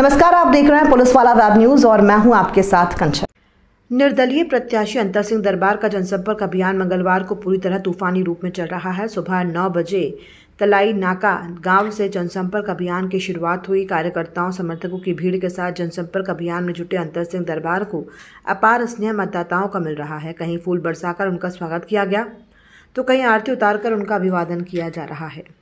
नमस्कार आप देख रहे हैं पुलिस वाला वेब न्यूज और मैं हूं आपके साथ कंचन निर्दलीय प्रत्याशी अंतर सिंह दरबार का जनसंपर्क अभियान मंगलवार को पूरी तरह तूफानी रूप में चल रहा है सुबह नौ बजे तलाई नाका गांव से जनसंपर्क अभियान की शुरुआत हुई कार्यकर्ताओं समर्थकों की भीड़ के साथ जनसंपर्क अभियान में जुटे अंतर सिंह दरबार को अपार स्नेह मतदाताओं का मिल रहा है कहीं फूल बरसाकर उनका स्वागत किया गया तो कहीं आरती उतारकर उनका अभिवादन किया जा रहा है